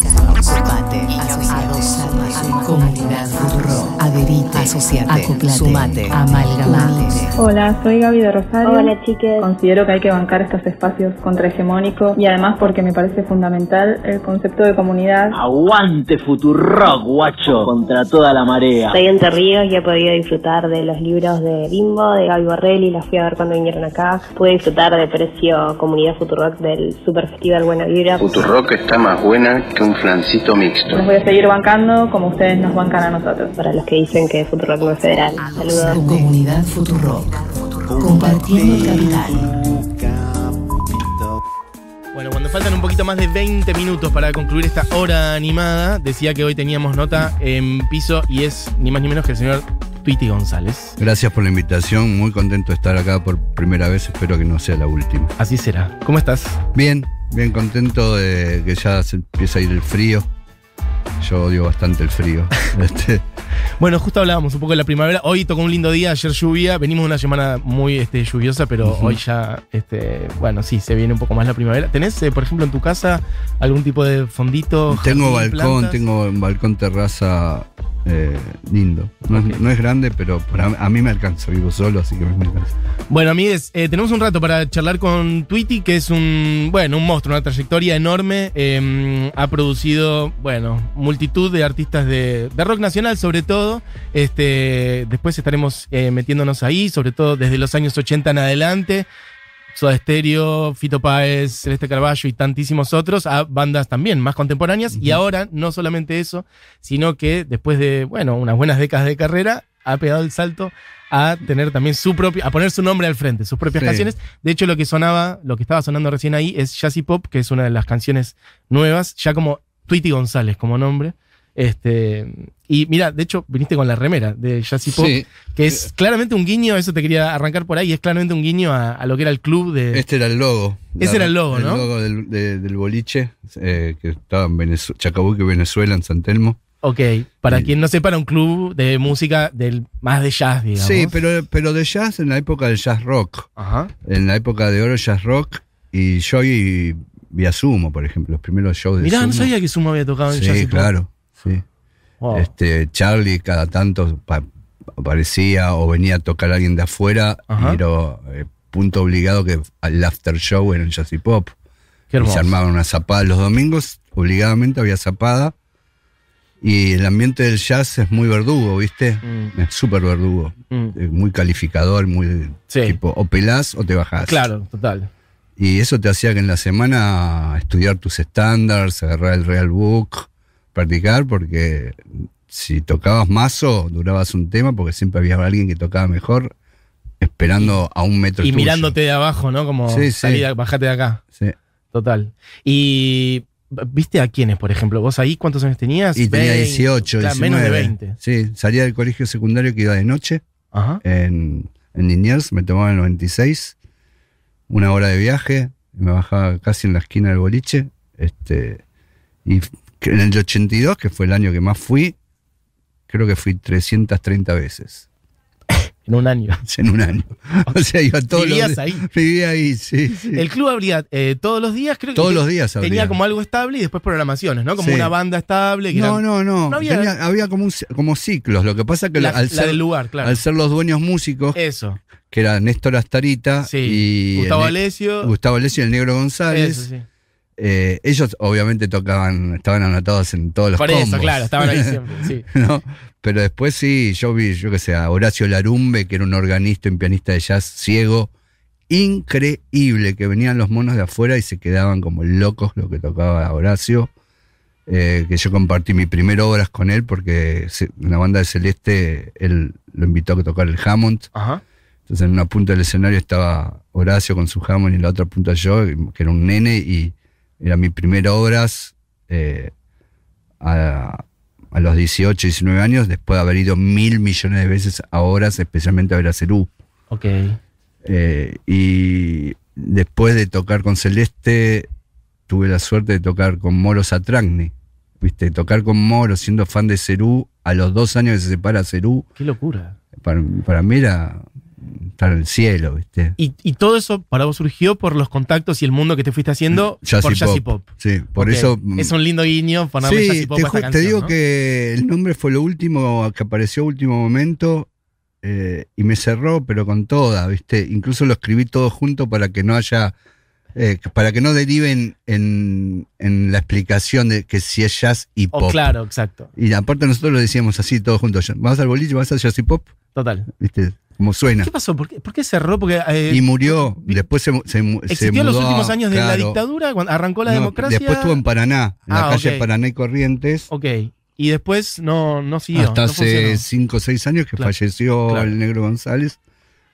Combate a asociado, comunidad futuro. Adherite, asociate, sumate, Hola, soy Gaby de Rosario. Hola, chiques. Considero que hay que bancar estos espacios contrahegemónicos y además porque me parece fundamental el concepto de comunidad. Aguante rock, guacho, contra toda la marea. Soy Entre Ríos y he podido disfrutar de los libros de Bimbo, de Gaby Borrelli, las fui a ver cuando vinieron acá. Pude disfrutar de Precio Comunidad Futurock del Super Festival Buena Vibra. Rock está más buena que un flancito mixto. Nos voy a seguir bancando como ustedes nos bancan a nosotros. Para los que dicen que Futurock no federal. Saludos. Comunidad Futurock. Compartiendo capital. Bueno, cuando faltan un poquito más de 20 minutos para concluir esta hora animada, decía que hoy teníamos nota en piso y es ni más ni menos que el señor Piti González. Gracias por la invitación, muy contento de estar acá por primera vez, espero que no sea la última. Así será. ¿Cómo estás? Bien, bien contento de que ya se empieza a ir el frío. Yo odio bastante el frío. Este, bueno, justo hablábamos un poco de la primavera. Hoy tocó un lindo día, ayer lluvia. Venimos de una semana muy este, lluviosa, pero hoy ya, este, bueno, sí, se viene un poco más la primavera. ¿Tenés, eh, por ejemplo, en tu casa algún tipo de fondito? Tengo balcón, tengo un balcón terraza eh, lindo. No, es, grande, pero a mí me alcanza. Vivo solo, así que me alcanza. Bueno, amigues, eh, tenemos un rato para charlar con Twitty, que es un, bueno, un monstruo, una trayectoria enorme. Em, ha producido, bueno, multitud de artistas de, rock nacional, sobre todo. Este, después estaremos eh, metiéndonos ahí, sobre todo desde los años 80 en adelante. Soda Stereo, Fito Páez, Celeste Carballo y tantísimos otros a bandas también más contemporáneas. Y ahora, no solamente eso, sino que después de, bueno, unas buenas décadas de carrera, ha pegado el salto a tener también su propio, a poner su nombre al frente, sus propias canciones. De hecho, lo que sonaba, lo que estaba sonando recién ahí es Jazzy Pop, que es una de las canciones nuevas, ya como Tweety González como nombre. Este, y mira, de hecho, viniste con la remera de Jazzy Pop, que es claramente un guiño, eso te quería arrancar por ahí, es claramente un guiño a, lo que era el club de. Este era el logo. Ese era el logo, ¿no? El logo del, boliche, eh, que estaba en Chacabuque, Venezuela, en San Telmo. Ok, para quien no sepa, era un club de música del, más de jazz, digamos. Sí, pero, pero de jazz en la época del jazz rock. Ajá. En la época de oro jazz rock, y yo y vía Sumo, por ejemplo, los primeros shows de Mirá, no sabía que Sumo había tocado en Jazz. Sí, claro. Este, Charlie cada tanto aparecía o venía a tocar a alguien de afuera pero eh, punto obligado que al after show en el jazz y pop. se armaba una zapada los domingos, obligadamente había zapada. Y el ambiente del jazz es muy verdugo, ¿viste? Mm. Es súper verdugo. Mm. Muy calificador, muy tipo, o pelás o te bajás. Claro, total. Y eso te hacía que en la semana estudiar tus estándares, agarrar el Real Book, practicar porque si tocabas mazo, durabas un tema porque siempre había alguien que tocaba mejor esperando a un metro. Y mirándote de abajo, ¿no? Como salida, bajate de acá. Total. Y ¿Viste a quiénes, por ejemplo? ¿Vos ahí cuántos años tenías? Y tenía 18, menos de 20. Sí, salía del colegio secundario que iba de noche En, en me tomaba el 96, una hora de viaje, me bajaba casi en la esquina del boliche, este, y en el 82, que fue el año que más fui, creo que fui 330 veces. En un año. En un año. O sea, iba todos los días. ahí. Vivía ahí, sí, El club abría eh, todos los días, creo que. Todos los días Tenía como algo estable y después programaciones, ¿no? Como una banda estable. no, no, no, había, como, como ciclos. Lo que pasa que al, ser, lugar, claro. al ser los dueños músicos. Eso. Que era Néstor Astarita y. Gustavo Alesio. Gustavo Alesio y el Negro González. Eso, sí eh, ellos obviamente tocaban, estaban anotados en todos los Por eso, claro, estaban ahí siempre, Pero después sí, yo vi, yo que sé, a Horacio Larumbe, que era un organista y pianista de jazz ciego, increíble, que venían los monos de afuera y se quedaban como locos lo que tocaba Horacio. Eh, que yo compartí mis primeras obras con él porque en la banda de Celeste él lo invitó a tocar el Hammond. Entonces en una punta del escenario estaba Horacio con su Hammond y en la otra punta yo, que era un nene, y era mi primera obras eh, a, los 18, 19 años, después de haber ido mil millones de veces a obras, especialmente a ver a Cerú. Ok. Eh, y después de tocar con Celeste, tuve la suerte de tocar con Moro Satragni. Viste, tocar con Moro siendo fan de Cerú, a los dos años que se separa Cerú. Qué locura. Para, para mí era estar en el cielo, ¿viste? Y, todo eso para vos surgió por los contactos y el mundo que te fuiste haciendo mm, por Jazzy Pop. Sí, por eso. Mm, es un lindo guiño para Jazzy Pop. Te, te digo que el nombre fue lo último que apareció último momento eh, y me cerró, pero con toda, ¿viste? Incluso lo escribí todo junto para que no haya. Eh, para que no deriven en, la explicación de que si es jazz y oh, pop. claro, exacto. Y aparte nosotros lo decíamos así todos juntos. ¿Vas al boliche? ¿Vas al jazz y pop? Total. ¿Viste? Como suena. ¿Qué pasó? ¿Por qué, cerró? Porque, eh, y murió. Después se, se, se los últimos años de la dictadura, cuando arrancó la democracia. Después estuvo en Paraná, en las la ah, calle Paraná y Corrientes. Ok. Y después no, no siguió. Hasta hace 5 o 6 años que falleció el negro González,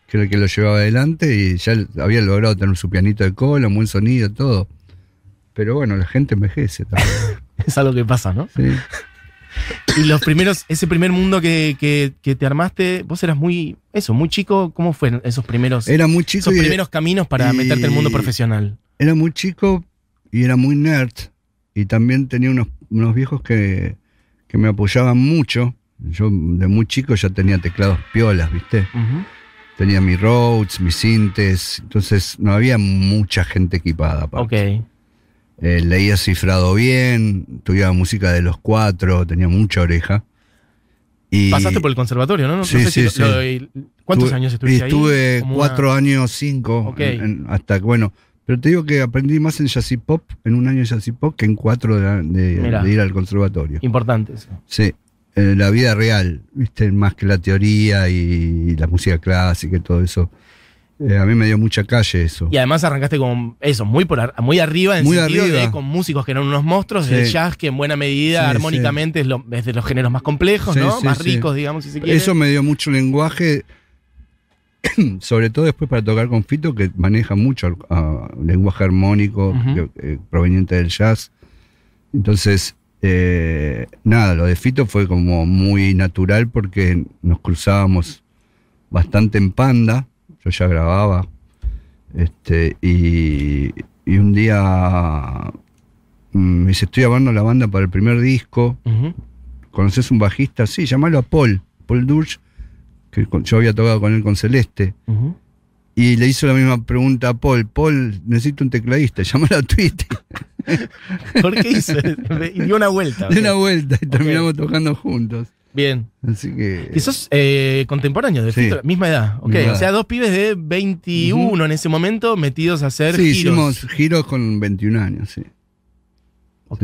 que era el que lo llevaba adelante, y ya había logrado tener su pianito de cola, un buen sonido, todo. Pero bueno, la gente envejece también. es algo que pasa, ¿no? Sí. Y los primeros, ese primer mundo que, que, te armaste, vos eras muy, eso, muy chico. ¿Cómo fueron esos primeros, era muy chico esos primeros caminos para meterte el mundo profesional? Era muy chico y era muy nerd. Y también tenía unos, unos viejos que, me apoyaban mucho. Yo de muy chico ya tenía teclados piolas, ¿viste? Tenía mi Rhodes, mis Sintes. Entonces no había mucha gente equipada. Aparte. Ok. Eh, leía cifrado bien, estudiaba música de los cuatro, tenía mucha oreja. Y Pasaste por el conservatorio, ¿no? no, sí, sí, sí. ¿Cuántos años estuviste estuve ahí? Estuve cuatro años, cinco, hasta bueno, pero te digo que aprendí más en jazz pop, en un año de jazz y pop, que en cuatro de, ir al conservatorio. Importante eso. Sí, en la vida real, viste, más que la teoría y, la música clásica y todo eso. Eh, a mí me dio mucha calle eso. Y además arrancaste con eso, muy, por muy arriba en sentido de con músicos que eran unos monstruos, del jazz que en buena medida armónicamente Es, de los géneros más complejos, más ricos, digamos, si Eso me dio mucho lenguaje, sobre todo después para tocar con Fito, que maneja mucho lenguaje armónico eh, proveniente del jazz. Entonces, eh, nada, lo de Fito fue como muy natural porque nos cruzábamos bastante en panda yo ya grababa. Este, y, un día mm, me dice, estoy hablando la banda para el primer disco. ¿Conoces un bajista? Sí, llamalo a Paul, Paul Dursch, que yo había tocado con él con Celeste. Y le hizo la misma pregunta a Paul. Paul, necesito un tecladista, llámalo a Twitter. ¿Por qué hizo? Dio una vuelta. Dio una vuelta y terminamos tocando juntos. Bien. Así que. Y eh, contemporáneo, de Fito, misma edad. Ok, o sea, dos pibes de 21 en ese momento metidos a hacer sí, hicimos giros con 21 años, sí. Ok.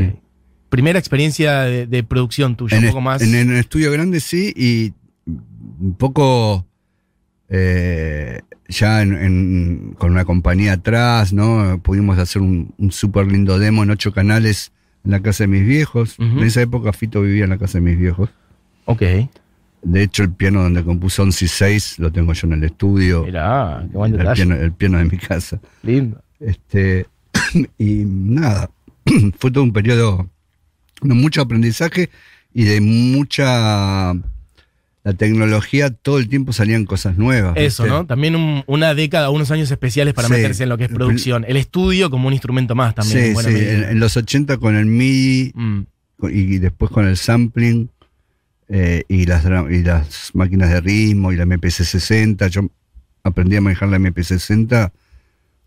Primera experiencia de, producción tuya, un poco más. En, el estudio grande sí, y un poco. Eh, ya con una compañía atrás, ¿no? Pudimos hacer un, súper lindo demo en ocho canales en la casa de mis viejos. En esa época Fito vivía en la casa de mis viejos. Ok. De hecho, el piano donde compuso 11 y 6 lo tengo yo en el estudio. Mira, qué El piano, de mi casa. Lindo. Este, y nada, fue todo un periodo de mucho aprendizaje y de mucha la tecnología, todo el tiempo salían cosas nuevas. Eso, ¿no? También una década, unos años especiales para meterse en lo que es producción. El estudio como un instrumento más también. Sí, en, sí. En, los 80 con el MIDI mm. y después con el sampling eh, y, las, y las máquinas de ritmo y la MPC-60. Yo aprendí a manejar la mpc 60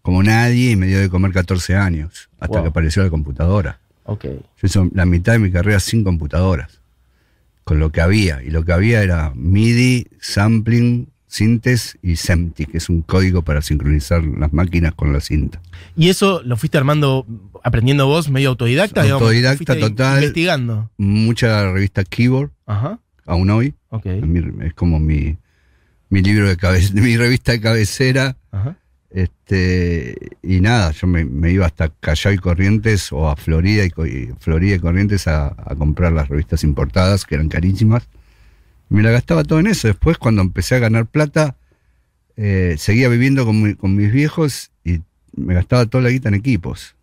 como nadie y me dio de comer 14 años, hasta que apareció la computadora. Okay. Yo hice la mitad de mi carrera sin computadoras, con lo que había. Y lo que había era MIDI, sampling, cintes y SEMTI, que es un código para sincronizar las máquinas con la cinta. ¿Y eso lo fuiste armando, aprendiendo vos, medio autodidacta? Autodidacta total. Investigando. Mucha revista Keyboard, Ajá. aún hoy. Es como mi, libro de cabeza mi revista de cabecera. Este, y nada, yo me, iba hasta Callao y Corrientes o a Florida y, Florida y Corrientes a comprar las revistas importadas, que eran carísimas me la gastaba todo en eso. Después, cuando empecé a ganar plata, eh, seguía viviendo con, mis viejos y me gastaba toda la guita en equipos.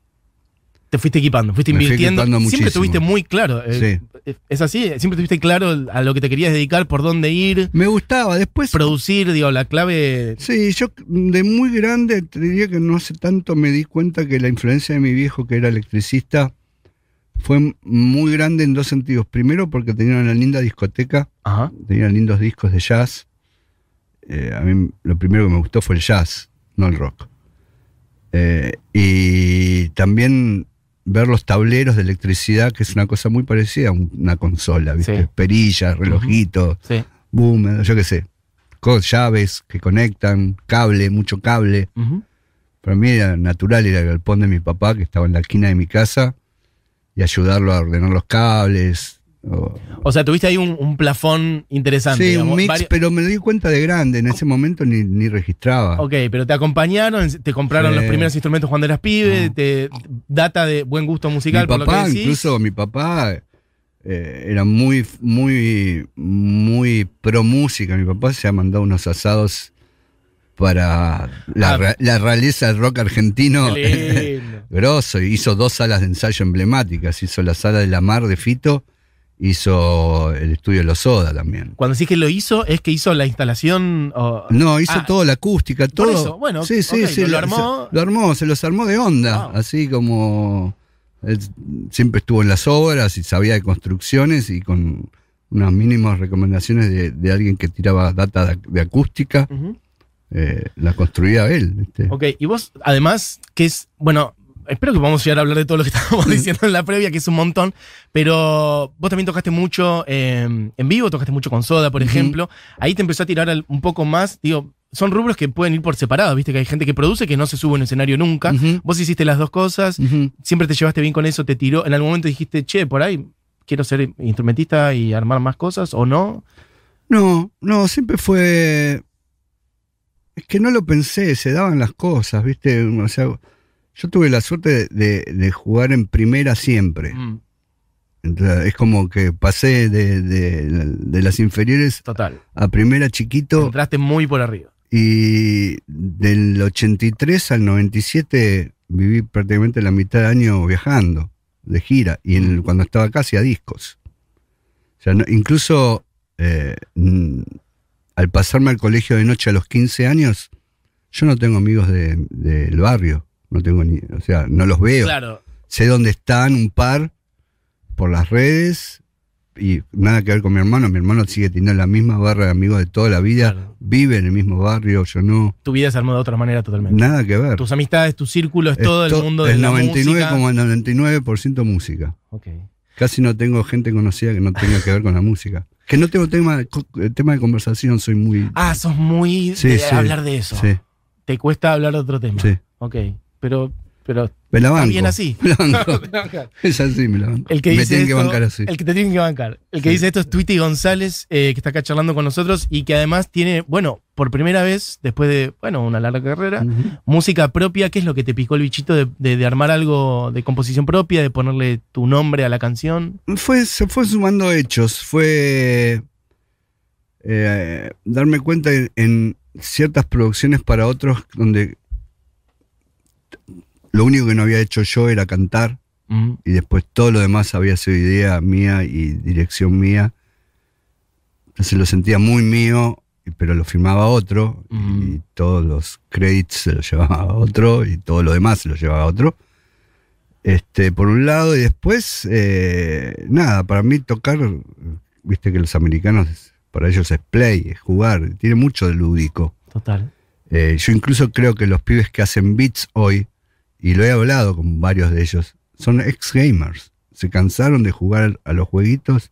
Te fuiste equipando, fuiste invirtiendo. siempre tuviste muy claro. Eh, eh, es así, siempre tuviste claro a lo que te querías dedicar, por dónde ir. Me gustaba, después. Producir, digo, la clave. Sí, yo de muy grande, te diría que no hace tanto me di cuenta que la influencia de mi viejo, que era electricista, fue muy grande en dos sentidos. Primero, porque tenían una linda discoteca, tenían lindos discos de jazz. Eh, a mí lo primero que me gustó fue el jazz, no el rock. Eh, y también ver los tableros de electricidad, que es una cosa muy parecida a una consola, ¿viste? Perillas, relojitos, boom, yo qué sé. Llaves que conectan, cable, mucho cable. Para mí era natural ir al galpón de mi papá, que estaba en la esquina de mi casa y ayudarlo a ordenar los cables. O, sea, tuviste ahí un, plafón interesante. Sí, un mix, pero me di cuenta de grande, en ese momento ni, registraba. Ok, pero te acompañaron, te compraron los primeros instrumentos cuando eras pibe, te data de buen gusto musical. incluso mi papá eh, era muy, muy, muy pro música. Mi papá se ha mandado unos asados para la, ah. la realeza del rock argentino. Grosso, hizo dos salas de ensayo emblemáticas, hizo la sala de la mar de Fito, hizo el estudio de los Soda también. Cuando decís que lo hizo, es que hizo la instalación. no, ah. hizo todo la acústica, todo. bueno, sí, sí, sí, lo, armó. Se, lo armó, se los armó de onda, así como él siempre estuvo en las obras y sabía de construcciones y con unas mínimas recomendaciones de, alguien que tiraba data de, acústica. Eh, la construía él. Ok, y vos, además, que es, bueno, espero que podamos llegar a hablar de todo lo que estábamos diciendo en la previa, que es un montón, pero vos también tocaste mucho em, en vivo, tocaste mucho con Soda, por ejemplo. Ahí te empezó a tirar un poco más, digo, son rubros que pueden ir por separado, viste que hay gente que produce que no se sube en escenario nunca. Vos hiciste las dos cosas, siempre te llevaste bien con eso, te tiró. En algún momento dijiste, che, por ahí quiero ser instrumentista y armar más cosas, o no. No, no, siempre fue. Es que no lo pensé, se daban las cosas, viste. O sea, yo tuve la suerte de, jugar en primera siempre. Mm. Entonces, es como que pasé de, las inferiores Total. a primera chiquito. Entraste muy por arriba. Y del 83 al 97 viví prácticamente la mitad del año viajando, de gira. Y mm. cuando estaba acá hacía discos. O sea, incluso eh, al pasarme al colegio de noche a los 15 años, yo no tengo amigos del barrio. No tengo ni. O sea, no los veo. Claro. Sé dónde están un par por las redes y nada que ver con mi hermano. Mi hermano sigue teniendo la misma barra de amigos de toda la vida. Vive en el mismo barrio, yo no. Tu vida se armó de otra manera totalmente. Nada que ver. Tus amistades, tu círculo, es, todo el mundo el de 99, la música. El 99,99% música. Ok. Casi no tengo gente conocida que no tenga que ver con la música. Que no tengo tema, tema de conversación, soy muy... Ah, sos muy de hablar de eso. Sí. Te cuesta hablar de otro tema. Sí. Ok pero pero, me la banco. Bien así. es así, me El que me tienen que bancar así. El que te tienen que bancar. El que dice esto es Twitty González, eh, que está acá charlando con nosotros y que además tiene, bueno, por primera vez, después de, bueno, una larga carrera, música propia, ¿qué es lo que te picó el bichito de, armar algo de composición propia, de ponerle tu nombre a la canción? Fue, se fue sumando hechos, fue eh, darme cuenta en ciertas producciones para otros donde lo único que no había hecho yo era cantar mm. y después todo lo demás había sido idea mía y dirección mía. Entonces lo sentía muy mío, pero lo firmaba otro mm. y todos los credits se los llevaba otro y todo lo demás se los llevaba otro. Este, por un lado, y después, eh, nada, para mí tocar, viste que los americanos, para ellos es play, es jugar, tiene mucho de lúdico. Total. Eh, yo incluso creo que los pibes que hacen beats hoy, y lo he hablado con varios de ellos, son ex gamers. Se cansaron de jugar a los jueguitos,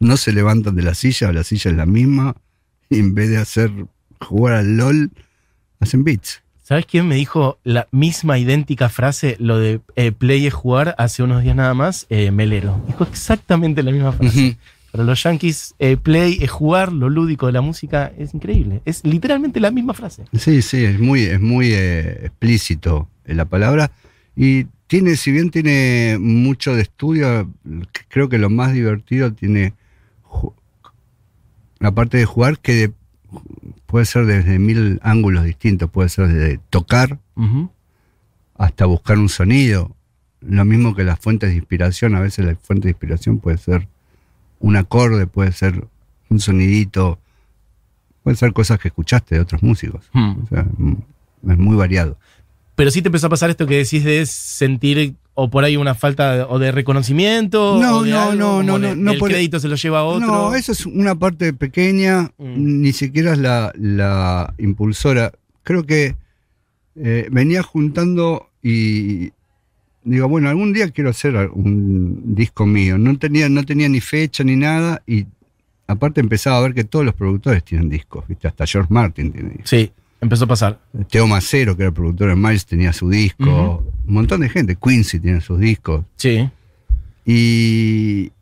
no se levantan de la silla, la silla es la misma, y en vez de hacer jugar al LOL, hacen beats. ¿Sabes quién me dijo la misma idéntica frase, lo de eh, play es jugar, hace unos días nada más? Eh, Melero. Dijo exactamente la misma frase. Para los yankees, eh, play es eh, jugar, lo lúdico de la música es increíble. Es literalmente la misma frase. Sí, sí, es muy, es muy eh, explícito explícito la palabra. Y tiene, si bien tiene mucho de estudio, creo que lo más divertido tiene la parte de jugar que puede ser desde mil ángulos distintos, puede ser desde tocar hasta buscar un sonido. Lo mismo que las fuentes de inspiración, a veces la fuente de inspiración puede ser un acorde, puede ser un sonidito, pueden ser cosas que escuchaste de otros músicos. Hmm. Mm, es muy variado. Pero sí te empezó a pasar esto que decís de sentir o por ahí una falta de, o de reconocimiento. No, no, no, no, no, El e-, crédito se lo lleva a otro. No, eso es una parte pequeña, mm. ni siquiera es la, la impulsora. Creo que eh, venía juntando y digo, bueno, algún día quiero hacer un disco mío. No tenía, no tenía ni fecha ni nada y aparte empezaba a ver que todos los productores tienen discos, ¿viste? Hasta George Martin tiene Sí, empezó a pasar. Teo Macero, que era el productor de Miles, tenía su disco. Un montón de gente. Quincy tiene sus discos. Sí. Y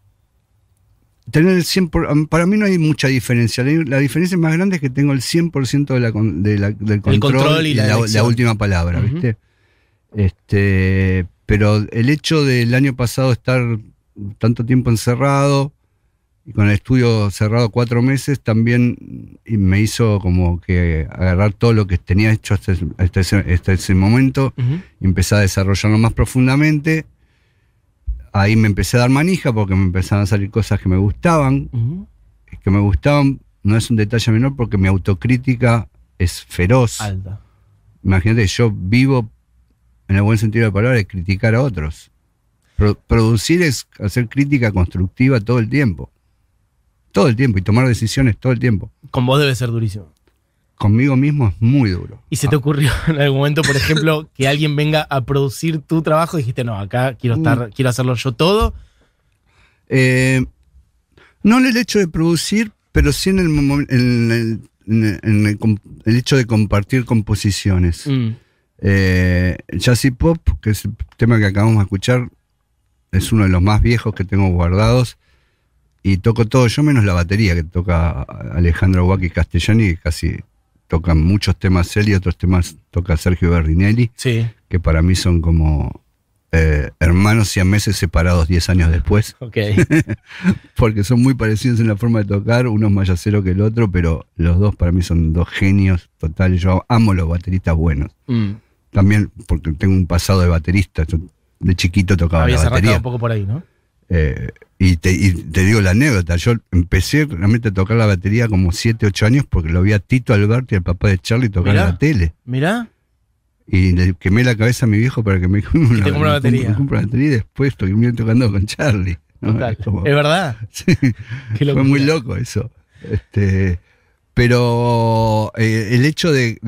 tener el 100%, para mí no hay mucha diferencia. La diferencia más grande es que tengo el 100% de del control, y, la, última palabra, ¿viste? Este, pero el hecho del año pasado estar tanto tiempo encerrado y con el estudio cerrado cuatro meses también me hizo como que agarrar todo lo que tenía hecho hasta, ese, momento y empezar a desarrollarlo más profundamente. Ahí me empecé a dar manija porque me empezaron a salir cosas que me gustaban, que me gustaban, no es un detalle menor porque mi autocrítica es feroz. Imagínate, yo vivo en el buen sentido de la palabra, es criticar a otros. producir es hacer crítica constructiva todo el tiempo. Todo el tiempo y tomar decisiones todo el tiempo. Con vos debe ser durísimo. Conmigo mismo es muy duro. ¿Y se te ah. ocurrió en algún momento, por ejemplo, que alguien venga a producir tu trabajo y dijiste, no, acá quiero mm. estar, quiero hacerlo yo todo? Eh, no en el hecho de producir, pero sí en el, en el, hecho de compartir composiciones. Mm. Eh, Jazzy Pop, que es el tema que acabamos de escuchar, es uno de los más viejos que tengo guardados. Y toco todo, yo menos la batería que toca Alejandro Guaki Castellani, que casi tocan muchos temas él y otros temas toca Sergio Berrinelli, que para mí son como eh, hermanos y a meses separados 10 años después. ok Porque son muy parecidos en la forma de tocar, uno es más yacero que el otro, pero los dos para mí son dos genios totales. Yo amo los bateristas buenos. Mm. También porque tengo un pasado de baterista, de chiquito tocaba la batería. un poco por ahí, ¿no? Eh, y, te, digo la anécdota, yo empecé realmente a tocar la batería como 7, 8 años porque lo vi a Tito y el papá de Charlie, tocar en la tele. Mirá. Y le quemé la cabeza a mi viejo para que me compre una, batería. Me compre una batería y después tocando con Charlie. Es, verdad. sí. fue muy loco eso. Este, pero eh, el hecho de,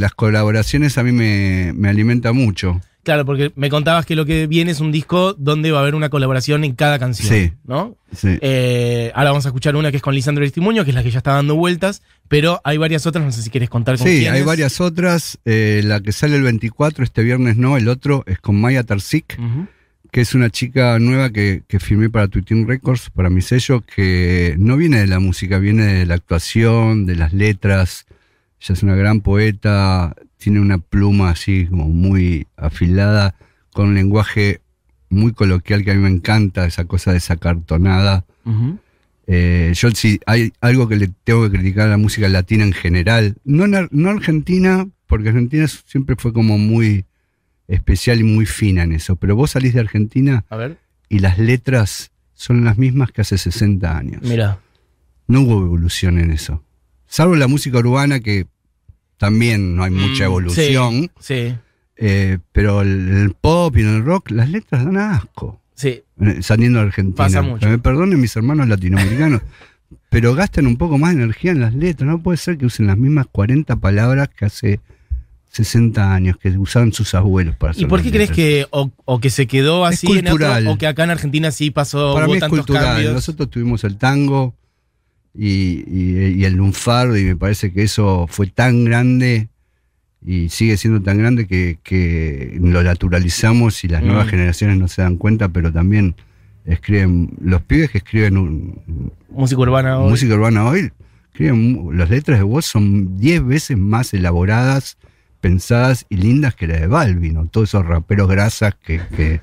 las colaboraciones a mí me, alimenta mucho. Claro, porque me contabas que lo que viene es un disco donde va a haber una colaboración en cada canción, sí, ¿no? Eh, ahora vamos a escuchar una que es con Lisandro Testimonio, que es la que ya está dando vueltas, pero hay varias otras, no sé si quieres contar con Sí, hay varias otras. Eh, la que sale el 24, este viernes no, el otro es con Maya Tarzik que es una chica nueva que, que firmé para Tweeting Records, para mi sello, que no viene de la música, viene de la actuación, de las letras. Ella es una gran poeta, tiene una pluma así como muy afilada, con un lenguaje muy coloquial que a mí me encanta, esa cosa desacartonada. sacar eh, yo sí, hay algo que le tengo que criticar a la música latina en general, no, no Argentina, porque Argentina siempre fue como muy especial y muy fina en eso. Pero vos salís de Argentina y las letras son las mismas que hace 60 años. Mira. No hubo evolución en eso. Salvo la música urbana que también no hay mucha mm, evolución. Sí. Eh, pero el, pop y el rock, las letras dan asco. Sí. Eh, saliendo de Argentina. Me perdonen mis hermanos latinoamericanos, pero gastan un poco más de energía en las letras. No puede ser que usen las mismas 40 palabras que hace 60 años que usaban sus abuelos para hacer ¿Y por qué crees que o, que se quedó así en o que acá en Argentina sí pasó para mí es cultural. Nosotros tuvimos el tango y, el lunfardo y me parece que eso fue tan grande y sigue siendo tan grande que, lo naturalizamos y las nuevas mm. generaciones no se dan cuenta, pero también escriben los pibes que escriben un, música urbana hoy. Música urbana hoy, escriben, las letras de voz son 10 veces más elaboradas pensadas y lindas que la de Balvin, todos esos raperos grasas que,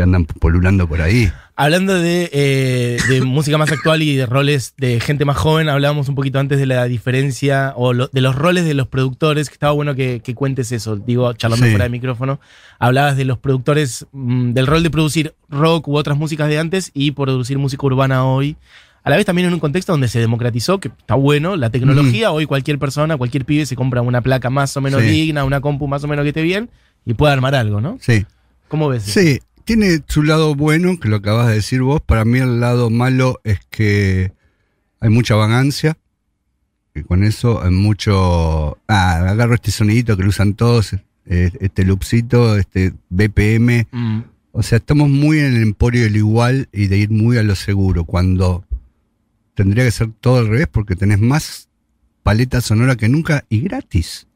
andan polulando por ahí. Hablando eh, de, música más actual y de roles de gente más joven, hablábamos un poquito antes de la diferencia o de los roles de los productores, que estaba bueno que, cuentes eso, digo, charlando fuera de micrófono. Hablabas de los productores, mm, del rol de producir rock u otras músicas de antes y producir música urbana hoy a la vez también en un contexto donde se democratizó, que está bueno, la tecnología, hoy cualquier persona, cualquier pibe se compra una placa más o menos digna, una compu más o menos que esté bien y puede armar algo, ¿no? Sí. ¿Cómo ves? Sí, tiene su lado bueno, que lo acabas de decir vos, para mí el lado malo es que hay mucha vagancia, y con eso hay mucho... Ah, agarro este sonidito que lo usan todos, eh, este loopcito, este BPM. Mm. O sea, estamos muy en el emporio del igual y de ir muy a lo seguro, cuando tendría que ser todo al revés porque tenés más paleta sonora que nunca y gratis.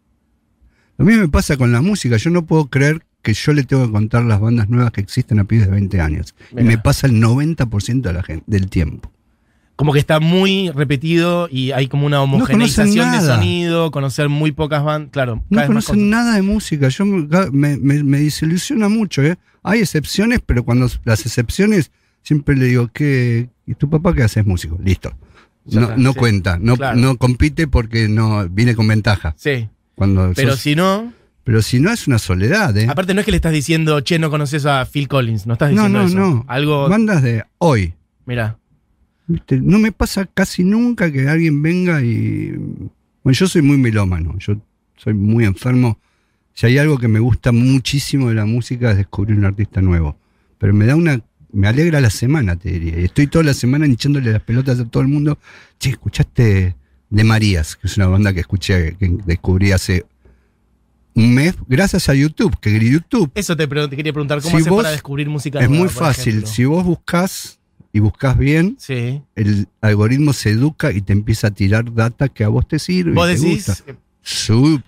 Lo mismo me pasa con la música. Yo no puedo creer que yo le tengo que contar las bandas nuevas que existen a pibes de 20 años. Y me pasa el 90% de la gente, del tiempo. Como que está muy repetido y hay como una homogeneización de sonido, conocer muy pocas bandas. Claro, no conocen nada de música. Yo me, me, desilusiona mucho. ¿eh? Hay excepciones, pero cuando las excepciones siempre le digo, que... ¿Y tu papá qué hace? músico. Listo. No, cuenta, no, compite porque no viene con ventaja. Sí. Cuando Pero si no. Pero si no es una soledad, ¿eh? Aparte, no es que le estás diciendo, che, no conoces a Phil Collins, no estás diciendo no, no, eso. No, Algo. Bandas de hoy. Mira. No me pasa casi nunca que alguien venga y. Bueno, yo soy muy milómano. yo soy muy enfermo. Si hay algo que me gusta muchísimo de la música es descubrir un artista nuevo. Pero me da una me alegra la semana, te diría. estoy toda la semana echándole las pelotas a todo el mundo. Che, ¿escuchaste de Marías? Que es una banda que escuché, que descubrí hace un mes gracias a YouTube, que YouTube. Eso te, quería preguntar, ¿cómo si vos, para descubrir música Es muy fácil. Si vos buscas y buscas bien, el algoritmo se educa y te empieza a tirar data que a vos te sirve. y te eh, yo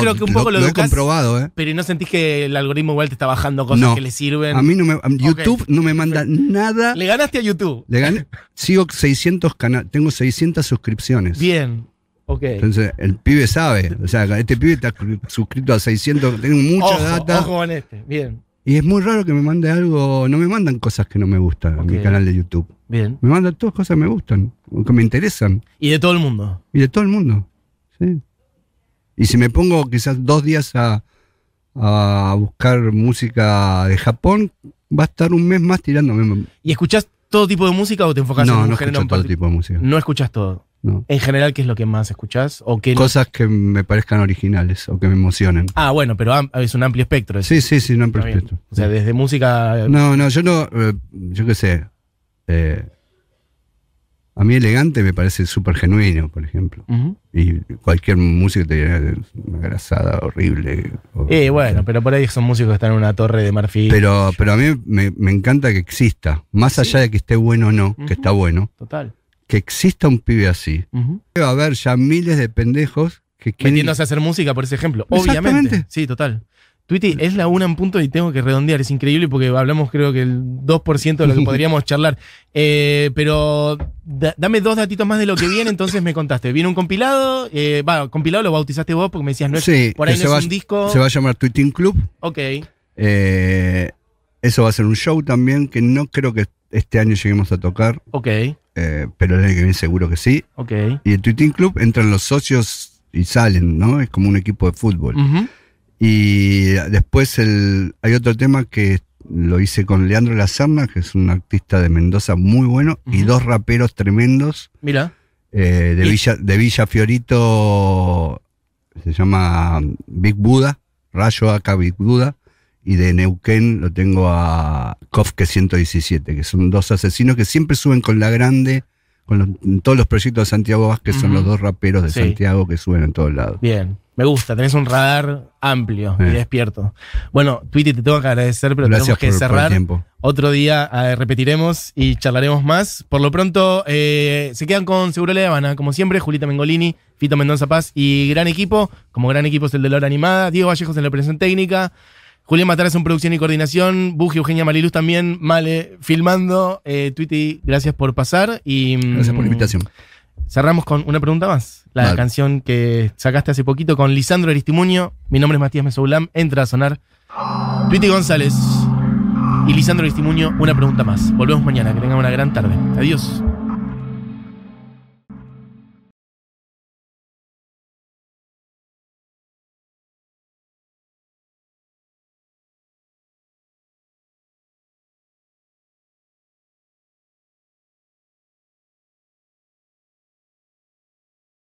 creo que un poco lo, he comprobado, ¿eh? Pero ¿no sentís que el algoritmo igual te está bajando cosas que le sirven? A mí no me, YouTube no me manda nada. ¿Le ganaste a YouTube? Le gané, sigo 600 canales, tengo 600 suscripciones. Bien. ok Entonces, el pibe sabe. O sea, este pibe está suscrito a 600, tengo mucha data. Ojo con este, bien. Y es muy raro que me mande algo, no me mandan cosas que no me gustan en mi canal de YouTube. Bien. Me mandan todas cosas que me gustan, que me interesan. Y de todo el mundo. Y de todo el mundo. Sí. Y si me pongo quizás dos días a, buscar música de Japón, va a estar un mes más tirándome. ¿Y escuchás todo tipo de música o te enfocas en un no género todo tipo de música. No escuchás todo. No. En general, ¿qué es lo que más escuchás? ¿O qué Cosas que me parezcan originales o que me emocionen. Ah, bueno, pero es un amplio espectro. Sí, sí, sí, un amplio espectro. O sea, desde música. Eh, no, no, yo no. Eh, yo qué sé. Eh, a mí elegante me parece súper genuino, por ejemplo. Y cualquier músico te diría una grasada horrible. eh, bueno, pero por ahí son músicos que están en una torre de marfil. Pero, pero a mí me, encanta que exista, más allá de que esté bueno o no, que está bueno. Total. Que exista un pibe así. Uh Va a haber ya miles de pendejos que... Metiéndose a hacer música, por ese ejemplo. Obviamente. Sí, total. Twitty, es la una en punto y tengo que redondear, es increíble porque hablamos creo que el 2% de lo que podríamos charlar. Eh, pero dame dos datitos más de lo que viene, entonces me contaste. Viene un compilado, eh, bueno, compilado lo bautizaste vos porque me decías, no es, por ahí no es un disco. Se va a llamar Tweeting Club. Ok. Eh, eso va a ser un show también que no creo que este año lleguemos a tocar. Ok. Eh, pero el año que viene seguro que sí. Ok. Y el Tweeting Club entran los socios y salen, ¿no? Es como un equipo de fútbol. Ajá. Y después hay otro tema que lo hice con Leandro Laserna que es un artista de Mendoza muy bueno, y dos raperos tremendos. Mira. Eh, de, Villa, de Villa Fiorito se llama Big Buda, Rayo Aka Big Buda, y de Neuquén lo tengo a Kofke 117, que son dos asesinos que siempre suben con la grande con todos los proyectos de Santiago Vázquez son los dos raperos de Santiago que suben en todos lados. Bien, me gusta, tenés un radar amplio y despierto. Bueno, Twitty, te tengo que agradecer, pero tenemos que cerrar. Otro día repetiremos y charlaremos más. Por lo pronto, eh, se quedan con Seguro de como siempre, Julita Mengolini, Fito Mendoza Paz y gran equipo, como gran equipo es el de animada, Diego Vallejos en la operación técnica. Julián Mataras en producción y coordinación, Buji, Eugenia Maliluz también, Male filmando. Eh, Twitty, gracias por pasar y. Gracias por la mm, invitación. Cerramos con una pregunta más. La canción que sacaste hace poquito con Lisandro Aristimuño. Mi nombre es Matías Mesoulam. Entra a sonar. Twitty González y Lisandro Aristimuño. Una pregunta más. Volvemos mañana. Que tengan una gran tarde. Adiós.